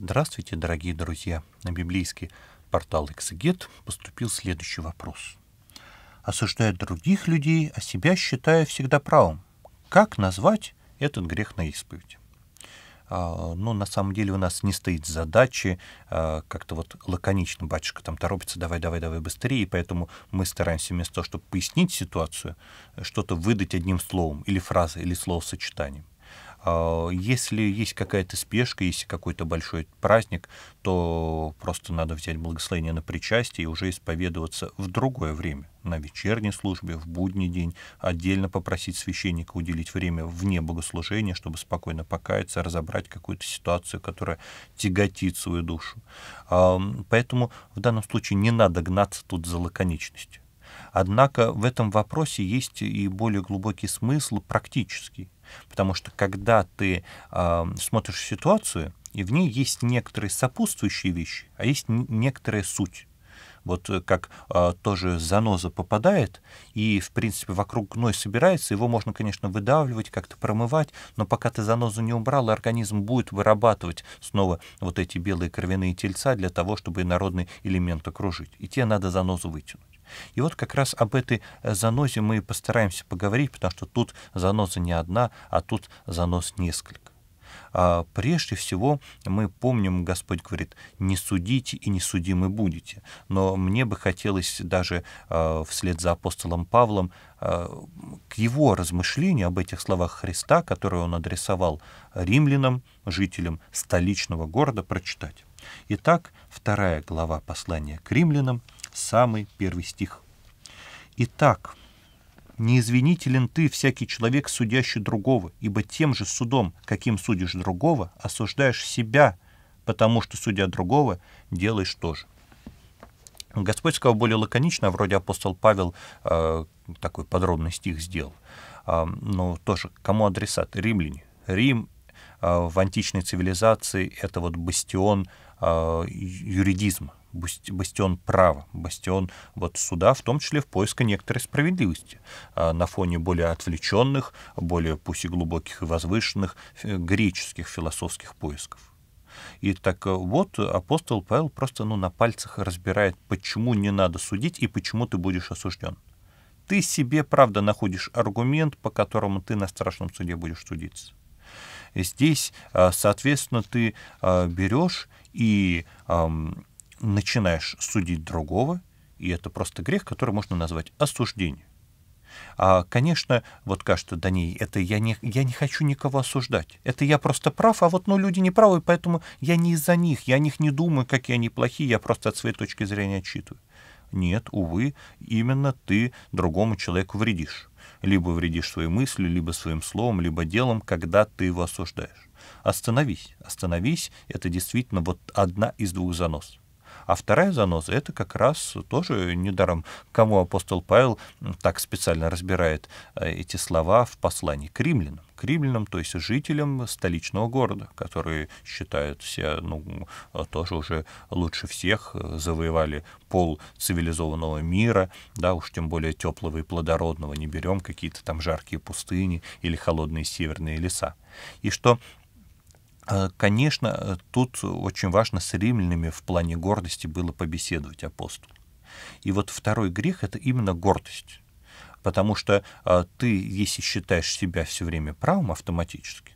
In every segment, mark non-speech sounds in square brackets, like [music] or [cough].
Здравствуйте, дорогие друзья! На библейский портал «Эксегет» поступил следующий вопрос. Осуждая других людей, а себя считая всегда правым. Как назвать этот грех на исповедь? но а, ну, на самом деле у нас не стоит задачи а, как-то вот лаконично, батюшка там торопится, давай, давай, давай быстрее, и поэтому мы стараемся вместо того, чтобы пояснить ситуацию, что-то выдать одним словом или фразой, или словосочетанием. А, если есть какая-то спешка, если какой-то большой праздник, то просто надо взять благословение на причастие и уже исповедоваться в другое время, на вечерней службе, в будний день, отдельно попросить священника уделить время вне богослужения, чтобы спокойно покаяться, разобрать какую-то ситуацию, которая тяготит свою душу. Поэтому в данном случае не надо гнаться тут за лаконичностью. Однако в этом вопросе есть и более глубокий смысл практический. Потому что когда ты э, смотришь ситуацию, и в ней есть некоторые сопутствующие вещи, а есть некоторая суть. Вот как э, тоже заноза попадает, и, в принципе, вокруг гной собирается, его можно, конечно, выдавливать, как-то промывать, но пока ты занозу не убрал, организм будет вырабатывать снова вот эти белые кровяные тельца для того, чтобы народный элемент окружить. И тебе надо занозу вытянуть. И вот как раз об этой э, занозе мы и постараемся поговорить, потому что тут заноза не одна, а тут занос несколько. А прежде всего, мы помним, Господь говорит, не судите и не судимы будете. Но мне бы хотелось даже э, вслед за апостолом Павлом э, к его размышлению об этих словах Христа, которые он адресовал римлянам, жителям столичного города, прочитать. Итак, вторая глава послания к римлянам — самый первый стих. «Итак, не неизвинителен ты, всякий человек, судящий другого, ибо тем же судом, каким судишь другого, осуждаешь себя, потому что, судя другого, делаешь тоже». Господь сказал более лаконично, а вроде апостол Павел э, такой подробный стих сделал. Э, но тоже, кому адресат? Римляне. Рим а, в античной цивилизации это вот бастион а, юридизм бастион права, бастион вот суда, в том числе в поиске некоторой справедливости а, на фоне более отвлеченных, более пусть и глубоких и возвышенных греческих философских поисков. И так вот апостол Павел просто ну, на пальцах разбирает, почему не надо судить и почему ты будешь осужден. Ты себе, правда, находишь аргумент, по которому ты на страшном суде будешь судиться. Здесь, а, соответственно, ты а, берешь и начинаешь судить другого, и это просто грех, который можно назвать осуждением. А, конечно, вот кажется, да не, это я не, я не хочу никого осуждать. Это я просто прав, а вот ну, люди не правы, поэтому я не из-за них, я о них не думаю, какие они плохие, я просто от своей точки зрения отчитываю. Нет, увы, именно ты другому человеку вредишь. Либо вредишь своей мыслью, либо своим словом, либо делом, когда ты его осуждаешь. Остановись, остановись, это действительно вот одна из двух занос. А вторая заноза — это как раз тоже недаром, кому апостол Павел так специально разбирает э, эти слова в послании к римлянам к римлянам, то есть жителям столичного города, которые считают себя ну, э, тоже уже лучше всех, э, завоевали пол цивилизованного мира, да, уж тем более теплого и плодородного, не берем какие-то там жаркие пустыни или холодные северные леса. И что Э, конечно, э, тут очень важно с римлянами в плане гордости было побеседовать апостол. И вот второй грех — это именно гордость. Потому что э, ты, если считаешь себя все время правым автоматически,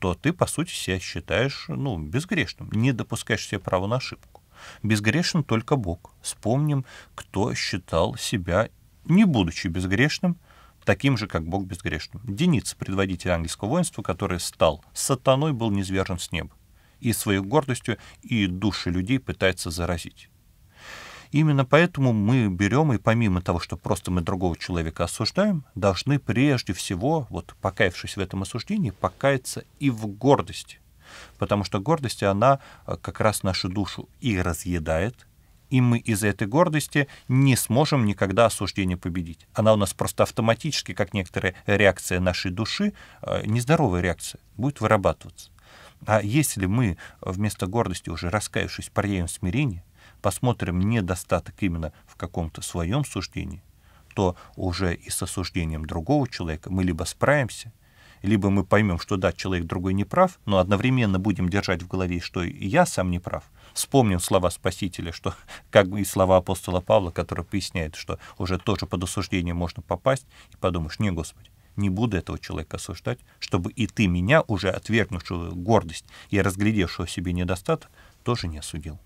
то ты, по сути, себя считаешь ну, безгрешным, не допускаешь себе права на ошибку. Безгрешен только Бог. Вспомним, кто считал себя, не будучи безгрешным, таким же, как Бог безгрешным. Дениц, предводитель английского воинства, который стал сатаной, был низвержен с неба и своей гордостью, и души людей пытается заразить. Именно поэтому мы берем и помимо того, что просто мы другого человека осуждаем, должны прежде всего, вот покаявшись в этом осуждении, покаяться и в гордости. Потому что гордость, она э, как раз нашу душу и разъедает, и мы из-за этой гордости не сможем никогда осуждение победить. Она у нас просто автоматически, как некоторая реакция нашей души, э, нездоровая реакция, будет вырабатываться. А если мы вместо гордости уже раскаявшись проявим смирение, посмотрим недостаток именно в каком-то своем суждении, то уже и с осуждением другого человека мы либо справимся, либо мы поймем, что да, человек другой не прав, но одновременно будем держать в голове, что и я сам не прав. Вспомним слова Спасителя, что, [laughs] как бы и слова апостола Павла, который поясняет, что уже тоже под осуждение можно попасть, и подумаешь, не, Господи, не буду этого человека осуждать, чтобы и ты меня, уже отвергнувшую гордость и разглядевшего себе недостаток, тоже не осудил.